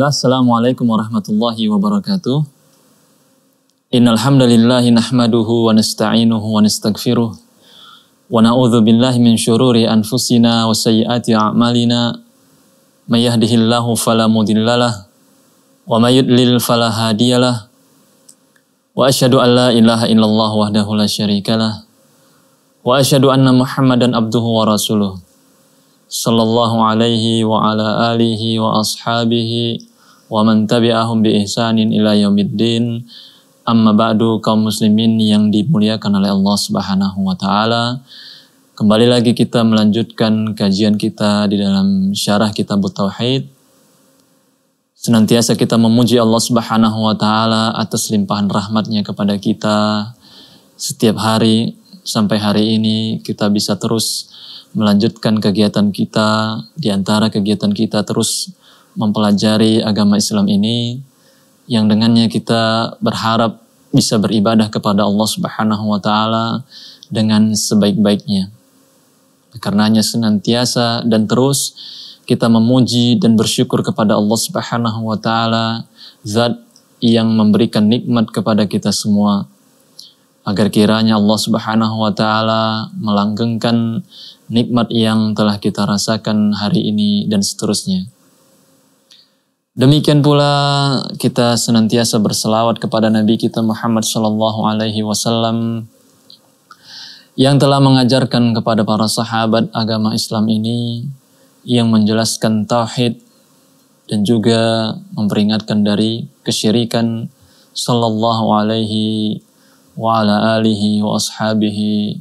Bismillah, Assalamualaikum warahmatullahi wabarakatuh. Innalhamdulillahi hamdalillahi nahmaduhu wa nasta'inuhu wa nastaghfiruh. Wa na'udhu billahi min syururi anfusina wa sayyati a'malina. Mayyahdihillahu falamudillalah. wa mayyudlil falahadiyalah. Wa ashadu an la ilaha illallah wahdahu la syarikalah. Wa ashadu anna Muhammadan abduhu wa rasuluh sallallahu alaihi wa ala alihi wa ashabihi wa man tabi'ahum bi ihsanin ila yaumiddin. Amma ba'du kaum muslimin yang dimuliakan oleh Allah Subhanahu wa taala. Kembali lagi kita melanjutkan kajian kita di dalam syarah kitab tauhid. Senantiasa kita memuji Allah Subhanahu wa taala atas limpahan rahmatnya kepada kita setiap hari sampai hari ini kita bisa terus melanjutkan kegiatan kita di antara kegiatan kita terus mempelajari agama Islam ini yang dengannya kita berharap bisa beribadah kepada Allah Subhanahu wa taala dengan sebaik-baiknya. Karenanya senantiasa dan terus kita memuji dan bersyukur kepada Allah Subhanahu wa taala zat yang memberikan nikmat kepada kita semua agar kiranya Allah Subhanahu wa taala melanggengkan nikmat yang telah kita rasakan hari ini dan seterusnya. Demikian pula kita senantiasa berselawat kepada Nabi kita Muhammad Shallallahu Alaihi Wasallam yang telah mengajarkan kepada para sahabat agama Islam ini yang menjelaskan tauhid dan juga memperingatkan dari kesyirikan sallallahu alaihi wa ala alihi wa ashabihi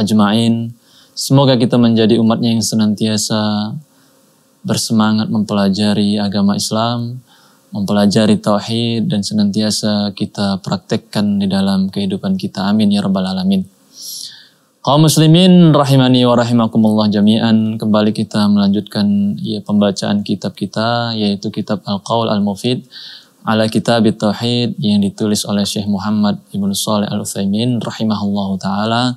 ajmain. Semoga kita menjadi umatnya yang senantiasa bersemangat mempelajari agama Islam, mempelajari tauhid dan senantiasa kita praktekkan di dalam kehidupan kita. Amin ya rabbal alamin. Kaum muslimin rahimani wa rahimakumullah jami'an. Kembali kita melanjutkan ya, pembacaan kitab kita yaitu kitab Al-Qaul Al-Mufid ala kitab Tauhid yang ditulis oleh Syekh Muhammad ibnu Saleh Al-Utsaimin rahimahullahu taala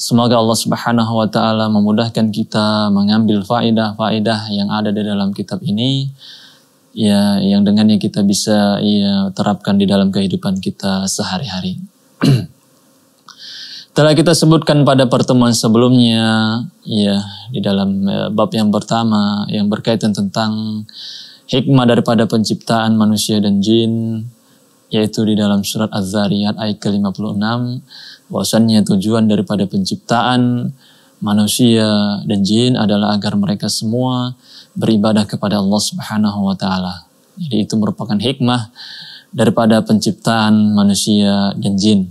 Semoga Allah Subhanahu wa taala memudahkan kita mengambil faedah-faedah yang ada di dalam kitab ini ya yang dengannya kita bisa ya terapkan di dalam kehidupan kita sehari-hari. Telah kita sebutkan pada pertemuan sebelumnya ya di dalam ya, bab yang pertama yang berkaitan tentang hikmah daripada penciptaan manusia dan jin yaitu di dalam surat Az-Zariyat ayat ke-56 bahwasannya tujuan daripada penciptaan manusia dan jin adalah agar mereka semua beribadah kepada Allah Subhanahu wa taala. Jadi itu merupakan hikmah daripada penciptaan manusia dan jin.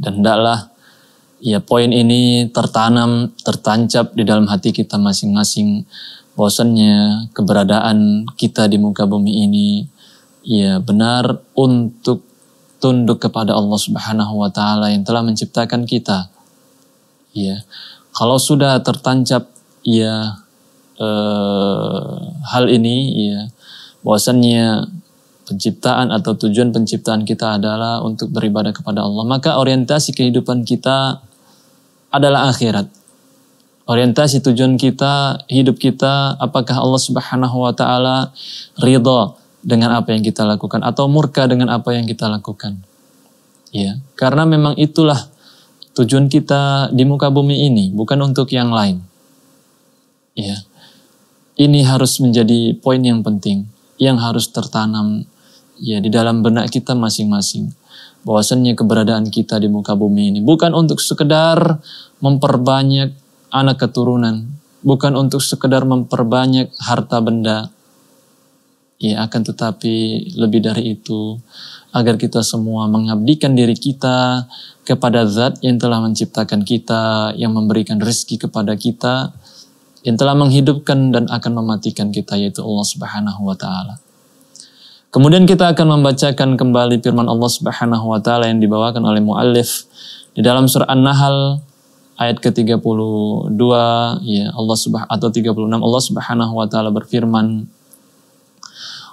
Dan hendaklah ya poin ini tertanam, tertancap di dalam hati kita masing-masing. Bosannya keberadaan kita di muka bumi ini ya benar untuk tunduk kepada Allah Subhanahu wa taala yang telah menciptakan kita. Ya. Kalau sudah tertancap ya eh, hal ini ya bahwasannya penciptaan atau tujuan penciptaan kita adalah untuk beribadah kepada Allah, maka orientasi kehidupan kita adalah akhirat. Orientasi tujuan kita, hidup kita, apakah Allah Subhanahu wa taala ridha dengan apa yang kita lakukan atau murka dengan apa yang kita lakukan. Ya, karena memang itulah tujuan kita di muka bumi ini, bukan untuk yang lain. Ya. Ini harus menjadi poin yang penting yang harus tertanam ya di dalam benak kita masing-masing. Bahwasannya keberadaan kita di muka bumi ini bukan untuk sekedar memperbanyak anak keturunan, bukan untuk sekedar memperbanyak harta benda, Ya, akan tetapi lebih dari itu, agar kita semua mengabdikan diri kita kepada zat yang telah menciptakan kita, yang memberikan rezeki kepada kita, yang telah menghidupkan dan akan mematikan kita, yaitu Allah Subhanahu wa Ta'ala. Kemudian kita akan membacakan kembali firman Allah Subhanahu wa taala yang dibawakan oleh muallif di dalam surah An-Nahl ayat ke-32 ya Allah Subhanahu atau 36 Allah Subhanahu wa taala berfirman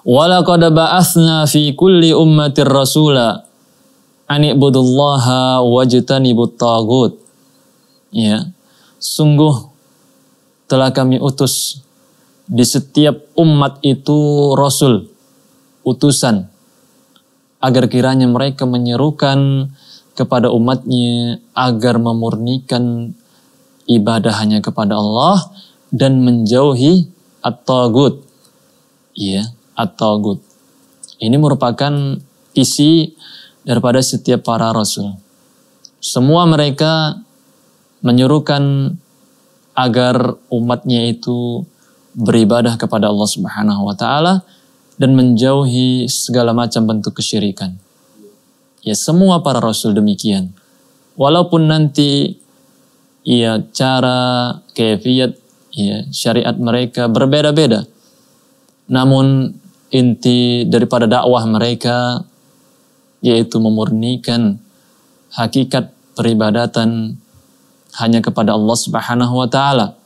Walaqad ba'athna fi kulli ummatir rasula ibudullaha wajtanibut tagut. Ya. Sungguh telah kami utus di setiap umat itu rasul, utusan agar kiranya mereka menyerukan kepada umatnya agar memurnikan ibadah hanya kepada Allah dan menjauhi at-tagut. Iya. Yeah atau good Ini merupakan isi daripada setiap para rasul. Semua mereka menyuruhkan agar umatnya itu beribadah kepada Allah Subhanahu wa taala dan menjauhi segala macam bentuk kesyirikan. Ya semua para rasul demikian. Walaupun nanti ya cara kefiat ya syariat mereka berbeda-beda. Namun inti daripada dakwah mereka yaitu memurnikan hakikat peribadatan hanya kepada Allah Subhanahu wa taala.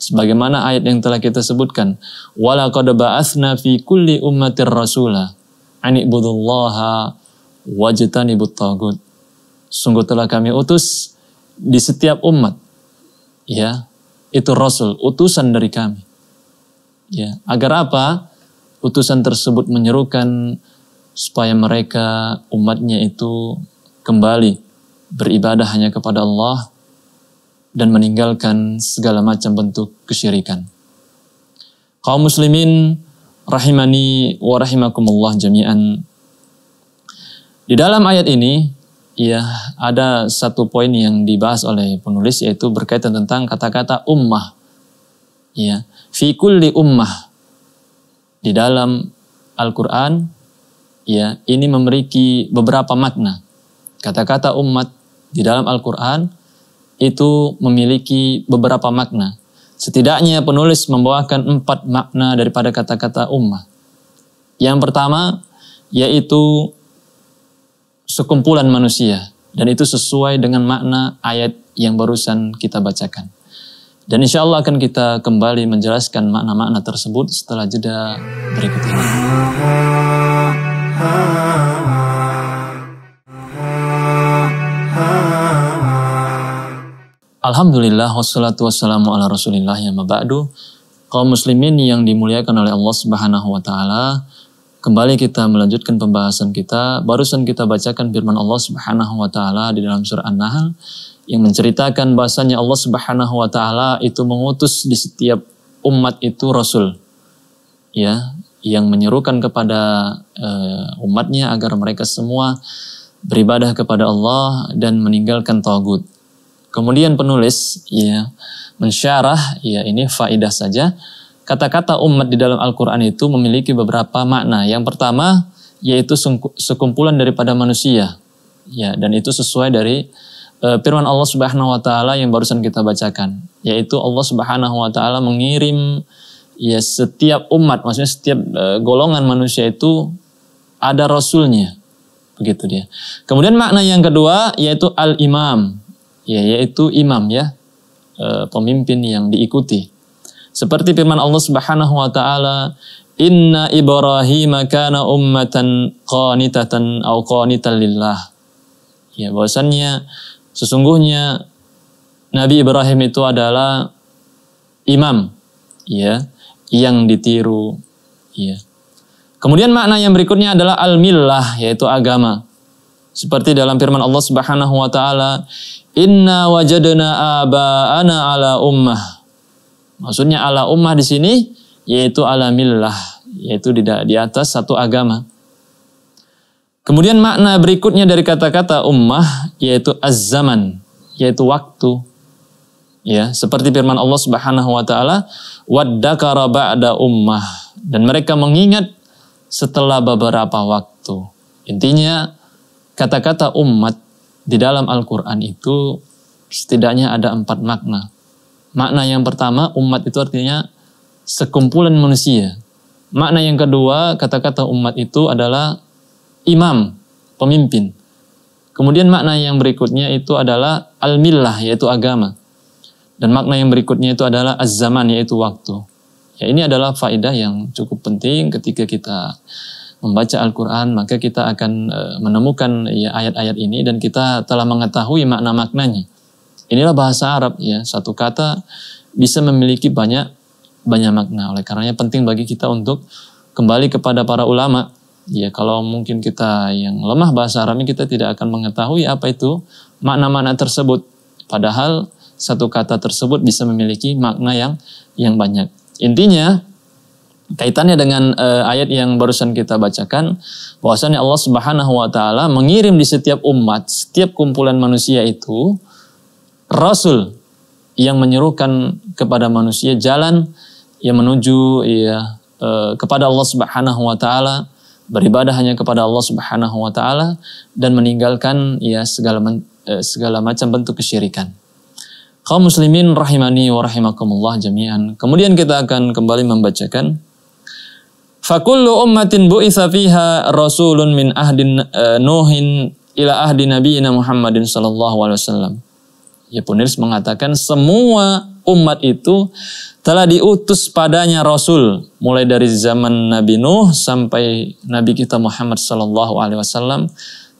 Sebagaimana ayat yang telah kita sebutkan, wala qad fi kulli ummatir rasula an ibudullaha wajtanibut tagut. Sungguh telah kami utus di setiap umat ya, itu rasul, utusan dari kami. Ya, agar apa? Utusan tersebut menyerukan supaya mereka umatnya itu kembali beribadah hanya kepada Allah dan meninggalkan segala macam bentuk kesyirikan. Kaum muslimin rahimani wa rahimakumullah jami'an. Di dalam ayat ini ya ada satu poin yang dibahas oleh penulis yaitu berkaitan tentang kata-kata ummah. Ya, fi kulli ummah di dalam Al-Quran ya ini memiliki beberapa makna. Kata-kata umat di dalam Al-Quran itu memiliki beberapa makna. Setidaknya penulis membawakan empat makna daripada kata-kata ummah. Yang pertama yaitu sekumpulan manusia dan itu sesuai dengan makna ayat yang barusan kita bacakan. Dan insya Allah akan kita kembali menjelaskan makna-makna tersebut setelah jeda berikut ini. Alhamdulillah wassalatu wassalamu ala rasulillah yang mabadu. Kaum muslimin yang dimuliakan oleh Allah subhanahu wa ta'ala. Kembali kita melanjutkan pembahasan kita. Barusan kita bacakan firman Allah subhanahu wa ta'ala di dalam surah An-Nahl yang menceritakan bahasanya Allah Subhanahu wa taala itu mengutus di setiap umat itu rasul. Ya, yang menyerukan kepada uh, umatnya agar mereka semua beribadah kepada Allah dan meninggalkan tagut. Kemudian penulis ya mensyarah ya ini faidah saja. Kata-kata umat di dalam Al-Qur'an itu memiliki beberapa makna. Yang pertama yaitu sekumpulan daripada manusia. Ya, dan itu sesuai dari Eh, firman Allah Subhanahu wa taala yang barusan kita bacakan, yaitu Allah Subhanahu wa taala mengirim ya setiap umat, maksudnya setiap eh, golongan manusia itu ada rasulnya. Begitu dia. Kemudian makna yang kedua yaitu al-imam, ya yaitu imam ya, eh, pemimpin yang diikuti. Seperti firman Allah Subhanahu wa taala, "Inna Ibrahim kana ummatan qanitatan au qanitan lillah." Ya, bahwasannya Sesungguhnya Nabi Ibrahim itu adalah imam ya yang ditiru ya. Kemudian makna yang berikutnya adalah al-millah yaitu agama. Seperti dalam firman Allah Subhanahu wa taala, "Inna wajadna aba'ana ala ummah." Maksudnya ala ummah di sini yaitu ala millah, yaitu di, di atas satu agama. Kemudian makna berikutnya dari kata-kata ummah yaitu az-zaman, yaitu waktu. Ya, seperti firman Allah Subhanahu wa taala, "Waddakara ba'da ummah." Dan mereka mengingat setelah beberapa waktu. Intinya kata-kata ummat di dalam Al-Qur'an itu setidaknya ada empat makna. Makna yang pertama, umat itu artinya sekumpulan manusia. Makna yang kedua, kata-kata umat itu adalah imam, pemimpin. Kemudian makna yang berikutnya itu adalah al-millah yaitu agama. Dan makna yang berikutnya itu adalah az-zaman yaitu waktu. Ya ini adalah faedah yang cukup penting ketika kita membaca Al-Qur'an maka kita akan eh, menemukan ya, ayat-ayat ini dan kita telah mengetahui makna-maknanya. Inilah bahasa Arab ya, satu kata bisa memiliki banyak banyak makna. Oleh karenanya penting bagi kita untuk kembali kepada para ulama Ya, kalau mungkin kita yang lemah bahasa Arabnya kita tidak akan mengetahui apa itu makna-makna tersebut. Padahal satu kata tersebut bisa memiliki makna yang yang banyak. Intinya kaitannya dengan e, ayat yang barusan kita bacakan bahwasanya Allah Subhanahu wa taala mengirim di setiap umat, setiap kumpulan manusia itu rasul yang menyerukan kepada manusia jalan yang menuju ya e, kepada Allah Subhanahu wa taala beribadah hanya kepada Allah Subhanahu wa taala dan meninggalkan ya segala men, eh, segala macam bentuk kesyirikan. Kaum muslimin rahimani wa rahimakumullah jami'an. Kemudian kita akan kembali membacakan Fakullu ummatin bu'itsa fiha rasulun min ahdin uh, Nuhin ila ahdi nabiyina Muhammadin sallallahu alaihi wasallam. Ya penulis mengatakan semua umat itu telah diutus padanya Rasul mulai dari zaman Nabi Nuh sampai Nabi kita Muhammad Shallallahu Alaihi Wasallam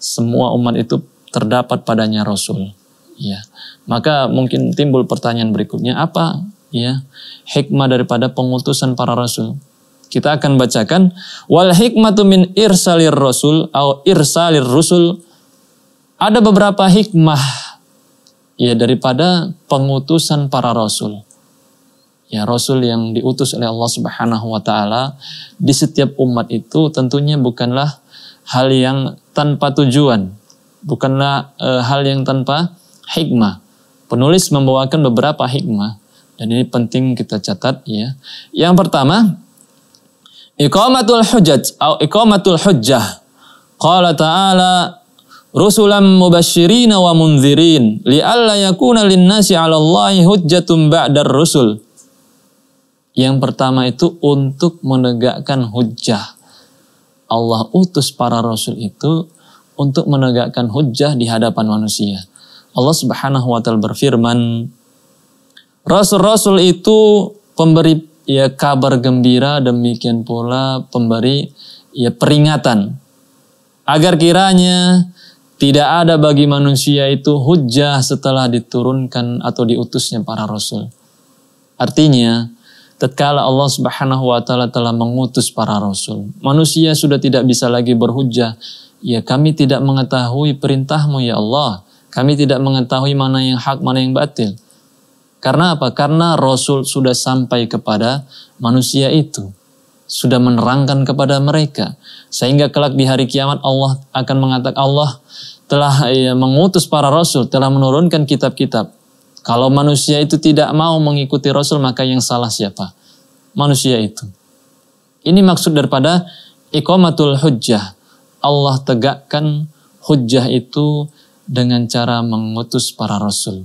semua umat itu terdapat padanya Rasul. Ya, maka mungkin timbul pertanyaan berikutnya apa ya hikmah daripada pengutusan para Rasul? Kita akan bacakan wal hikmatu min irsalir rasul atau irsalir Rasul Ada beberapa hikmah ya daripada pengutusan para rasul. Ya rasul yang diutus oleh Allah Subhanahu wa taala di setiap umat itu tentunya bukanlah hal yang tanpa tujuan, bukanlah e, hal yang tanpa hikmah. Penulis membawakan beberapa hikmah dan ini penting kita catat ya. Yang pertama, iqamatul hujaj atau iqamatul hujjah. Qala ta'ala rusulam mubashirina wa munzirin li'alla yakuna linnasi 'ala Allahi hujjatun ba'dar rusul. Yang pertama itu untuk menegakkan hujjah. Allah utus para rasul itu untuk menegakkan hujjah di hadapan manusia. Allah Subhanahu wa taala berfirman, rasul-rasul itu pemberi ya kabar gembira demikian pula pemberi ya peringatan agar kiranya tidak ada bagi manusia itu hujah setelah diturunkan atau diutusnya para rasul. Artinya, tatkala Allah Subhanahu wa taala telah mengutus para rasul, manusia sudah tidak bisa lagi berhujah, ya kami tidak mengetahui perintahmu ya Allah. Kami tidak mengetahui mana yang hak, mana yang batil. Karena apa? Karena Rasul sudah sampai kepada manusia itu sudah menerangkan kepada mereka sehingga kelak di hari kiamat Allah akan mengatakan Allah telah eh, mengutus para rasul telah menurunkan kitab-kitab kalau manusia itu tidak mau mengikuti rasul maka yang salah siapa manusia itu ini maksud daripada iqamatul hujjah Allah tegakkan hujjah itu dengan cara mengutus para rasul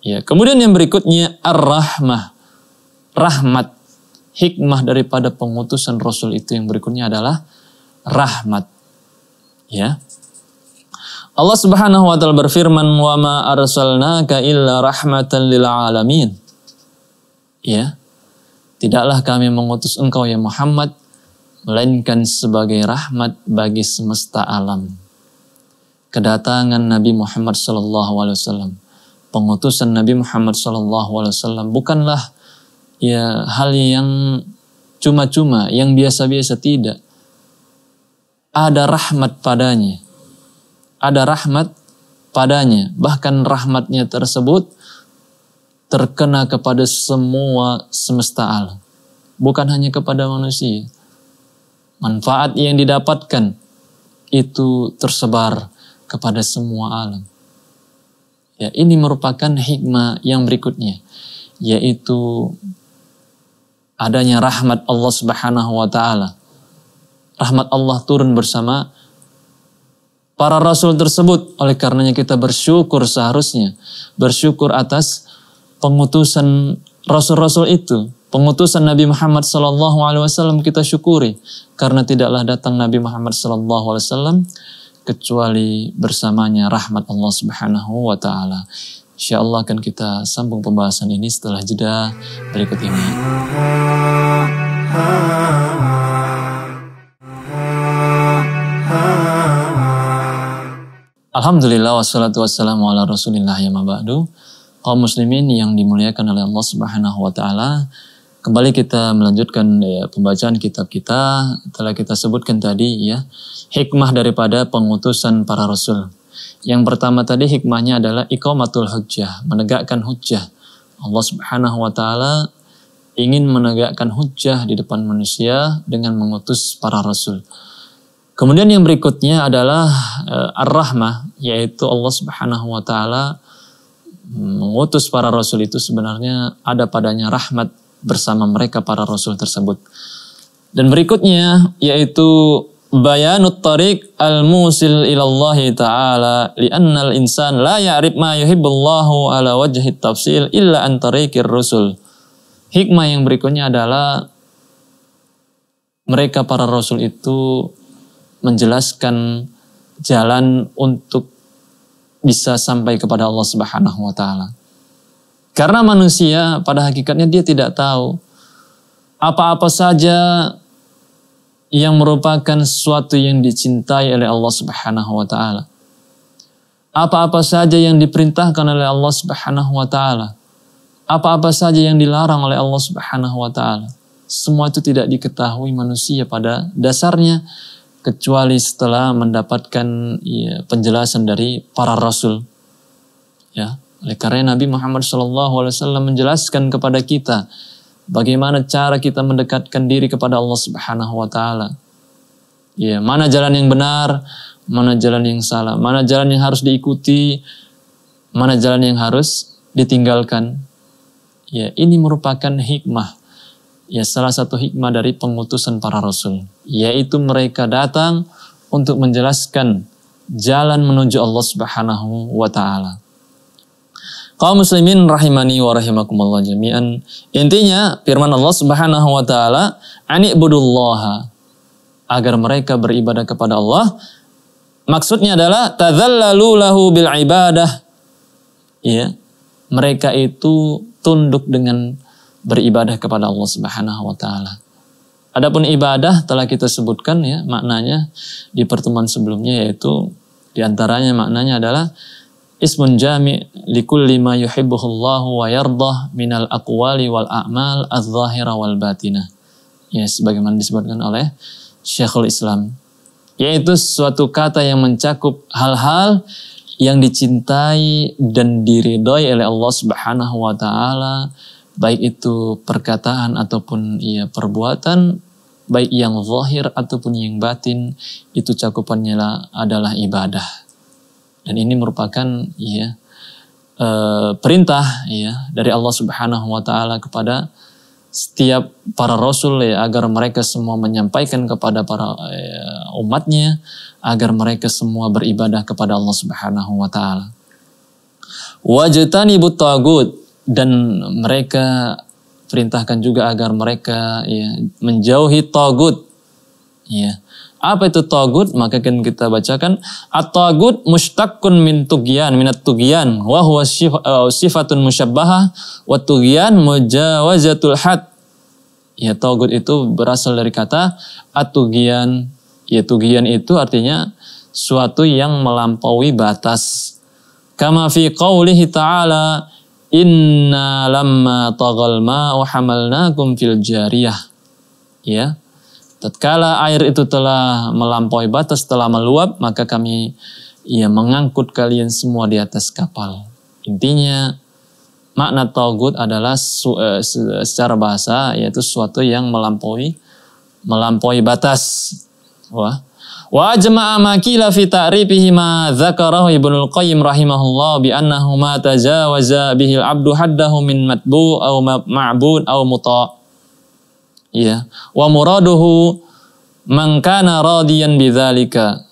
ya kemudian yang berikutnya ar-rahmah rahmat hikmah daripada pengutusan Rasul itu yang berikutnya adalah rahmat. Ya. Allah Subhanahu wa taala berfirman, "Wa ma arsalnaka illa rahmatan lil alamin." Ya. Tidaklah kami mengutus engkau ya Muhammad melainkan sebagai rahmat bagi semesta alam. Kedatangan Nabi Muhammad sallallahu alaihi wasallam, pengutusan Nabi Muhammad sallallahu alaihi wasallam bukanlah ya hal yang cuma-cuma, yang biasa-biasa tidak. Ada rahmat padanya. Ada rahmat padanya. Bahkan rahmatnya tersebut terkena kepada semua semesta alam. Bukan hanya kepada manusia. Manfaat yang didapatkan itu tersebar kepada semua alam. Ya, ini merupakan hikmah yang berikutnya, yaitu adanya rahmat Allah Subhanahu wa taala. Rahmat Allah turun bersama para rasul tersebut. Oleh karenanya kita bersyukur seharusnya, bersyukur atas pengutusan rasul-rasul itu. Pengutusan Nabi Muhammad sallallahu alaihi wasallam kita syukuri karena tidaklah datang Nabi Muhammad sallallahu alaihi wasallam kecuali bersamanya rahmat Allah Subhanahu wa taala. Insya Allah akan kita sambung pembahasan ini setelah jeda berikut ini. Alhamdulillah wassalatu wassalamu ala rasulillah ya mabadu. Kaum muslimin yang dimuliakan oleh Allah subhanahu wa ta'ala. Kembali kita melanjutkan ya, pembacaan kitab kita. Telah kita sebutkan tadi ya. Hikmah daripada pengutusan para rasul. Yang pertama tadi hikmahnya adalah iqamatul hujjah, menegakkan hujjah. Allah Subhanahu wa taala ingin menegakkan hujjah di depan manusia dengan mengutus para rasul. Kemudian yang berikutnya adalah eh, ar-rahmah yaitu Allah Subhanahu wa taala mengutus para rasul itu sebenarnya ada padanya rahmat bersama mereka para rasul tersebut. Dan berikutnya yaitu bayanut tariq al-musil ilallahi ta'ala li'annal insan la ya'rif ma yuhibbullahu ala wajhi tafsil illa an tariqir rusul. Hikmah yang berikutnya adalah mereka para rasul itu menjelaskan jalan untuk bisa sampai kepada Allah Subhanahu wa taala. Karena manusia pada hakikatnya dia tidak tahu apa-apa saja yang merupakan sesuatu yang dicintai oleh Allah Subhanahu wa taala. Apa-apa saja yang diperintahkan oleh Allah Subhanahu wa taala. Apa-apa saja yang dilarang oleh Allah Subhanahu wa taala. Semua itu tidak diketahui manusia pada dasarnya kecuali setelah mendapatkan ya, penjelasan dari para rasul. Ya, oleh karena Nabi Muhammad SAW menjelaskan kepada kita Bagaimana cara kita mendekatkan diri kepada Allah Subhanahu wa taala? Ya, mana jalan yang benar, mana jalan yang salah, mana jalan yang harus diikuti, mana jalan yang harus ditinggalkan. Ya, ini merupakan hikmah. Ya, salah satu hikmah dari pengutusan para rasul, yaitu mereka datang untuk menjelaskan jalan menuju Allah Subhanahu wa taala. Kaum muslimin rahimani wa rahimakumullah jami'an. Intinya firman Allah Subhanahu wa taala, "Anibudullaha" agar mereka beribadah kepada Allah. Maksudnya adalah tazallalu lahu bil ibadah. Ya. Mereka itu tunduk dengan beribadah kepada Allah Subhanahu wa taala. Adapun ibadah telah kita sebutkan ya maknanya di pertemuan sebelumnya yaitu diantaranya maknanya adalah ismun jami' kulli ma yuhibbuhullahu wa yardah minal aqwali wal a'mal al zahira wal batinah. Ya, sebagaimana disebutkan oleh Syekhul Islam. Yaitu suatu kata yang mencakup hal-hal yang dicintai dan diridhoi oleh Allah Subhanahu wa taala, baik itu perkataan ataupun ya perbuatan, baik yang zahir ataupun yang batin, itu cakupannya adalah ibadah. Dan ini merupakan ya e, perintah ya dari Allah Subhanahu wa taala kepada setiap para rasul ya agar mereka semua menyampaikan kepada para ya, umatnya agar mereka semua beribadah kepada Allah Subhanahu wa taala. wajtani butagut dan mereka perintahkan juga agar mereka ya menjauhi tagut ya apa itu togut? Maka akan kita bacakan. At-togut mustakun min tugian, minat tugian. Wa huwa eh, sifatun musyabbaha wa tugian mujawazatul had. Ya, togut itu berasal dari kata atugian. Ya, tugian itu artinya suatu yang melampaui batas. Kama fi qawlihi ta'ala, Inna lamma tagal ma'u hamalnakum fil jariyah. Ya, Tatkala air itu telah melampaui batas, telah meluap, maka kami ia mengangkut kalian semua di atas kapal. Intinya makna taugut adalah su, uh, secara bahasa yaitu sesuatu yang melampaui melampaui batas. Wah. Wa jama'a ma kila fi ta'rifihi ma dzakarahu Ibnu Qayyim rahimahullah bi annahu ma tajawaza bihi al-'abdu haddahu min matbu' aw ma'bud aw muta' Ya. Wa muraduhu man kana radiyan bidzalika.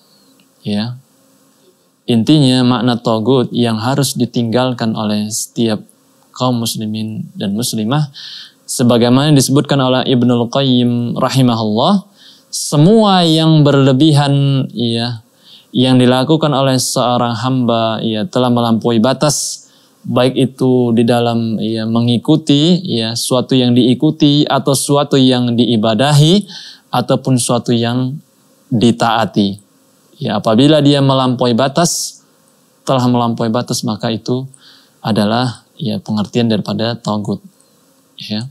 Ya. Intinya makna togut yang harus ditinggalkan oleh setiap kaum muslimin dan muslimah sebagaimana disebutkan oleh Ibnul Qayyim rahimahullah semua yang berlebihan ya yang dilakukan oleh seorang hamba ya telah melampaui batas baik itu di dalam ya mengikuti ya suatu yang diikuti atau suatu yang diibadahi ataupun suatu yang ditaati. Ya apabila dia melampaui batas telah melampaui batas maka itu adalah ya pengertian daripada taugut. Ya.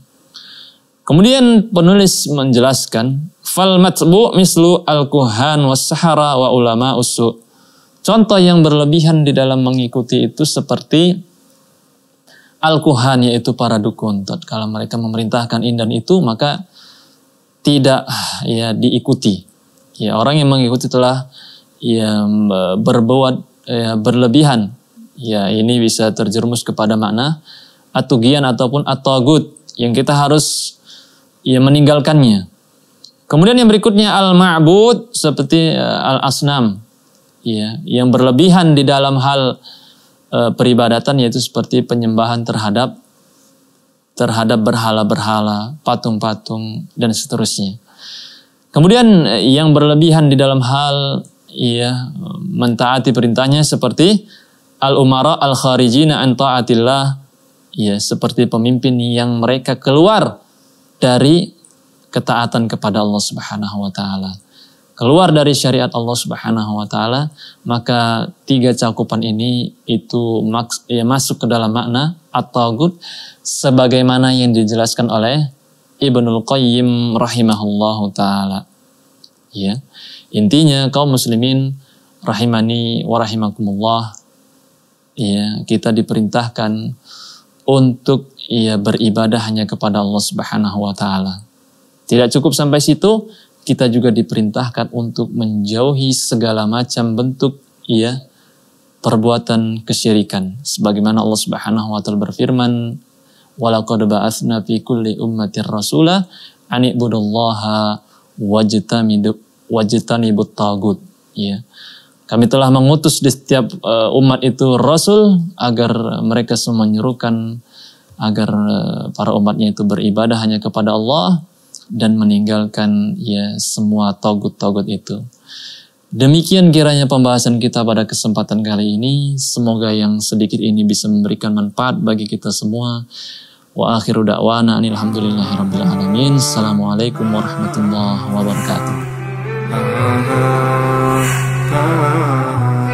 Kemudian penulis menjelaskan fal matbu mislu al-kuhan was sahara wa ulama usu. Contoh yang berlebihan di dalam mengikuti itu seperti al quhan yaitu para dukun. Kalau mereka memerintahkan ini dan itu maka tidak ya diikuti. Ya orang yang mengikuti telah ya berbuat ya, berlebihan. Ya ini bisa terjerumus kepada makna atugian ataupun atogut yang kita harus ya meninggalkannya. Kemudian yang berikutnya al-ma'bud seperti uh, al-asnam ya yang berlebihan di dalam hal Eh, peribadatan yaitu seperti penyembahan terhadap terhadap berhala-berhala, patung-patung dan seterusnya. Kemudian eh, yang berlebihan di dalam hal ya mentaati perintahnya seperti al-umara al-kharijina an taatillah ya seperti pemimpin yang mereka keluar dari ketaatan kepada Allah Subhanahu wa taala keluar dari syariat Allah Subhanahu wa taala, maka tiga cakupan ini itu maks ya masuk ke dalam makna at good sebagaimana yang dijelaskan oleh Ibnul Qayyim rahimahullahu taala. Ya. Intinya kaum muslimin rahimani wa rahimakumullah ya kita diperintahkan untuk ya beribadah hanya kepada Allah Subhanahu wa taala. Tidak cukup sampai situ, kita juga diperintahkan untuk menjauhi segala macam bentuk ya perbuatan kesyirikan. Sebagaimana Allah Subhanahu wa taala berfirman, "Walaqad ba'atsna fi kulli ummatir rasula an ibudullaha wajtanibu tagut." Ya. Kami telah mengutus di setiap uh, umat itu rasul agar mereka semua menyerukan agar uh, para umatnya itu beribadah hanya kepada Allah dan meninggalkan ya semua togut-togut itu. Demikian kiranya pembahasan kita pada kesempatan kali ini. Semoga yang sedikit ini bisa memberikan manfaat bagi kita semua. Wa akhiru da'wana alhamdulillahirabbil alamin. Assalamualaikum warahmatullahi wabarakatuh. Ah, ah, ah,